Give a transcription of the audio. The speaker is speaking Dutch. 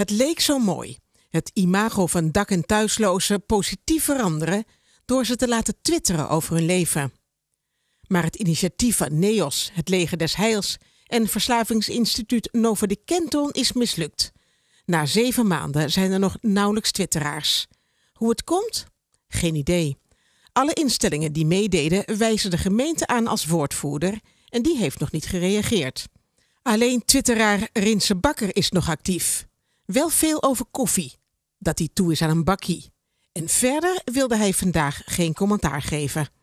Het leek zo mooi. Het imago van dak- en thuislozen positief veranderen door ze te laten twitteren over hun leven. Maar het initiatief van NEOS, het Leger des Heils en verslavingsinstituut Novo de Kenton is mislukt. Na zeven maanden zijn er nog nauwelijks twitteraars. Hoe het komt? Geen idee. Alle instellingen die meededen wijzen de gemeente aan als woordvoerder en die heeft nog niet gereageerd. Alleen twitteraar Rinse Bakker is nog actief. Wel veel over koffie, dat hij toe is aan een bakkie. En verder wilde hij vandaag geen commentaar geven.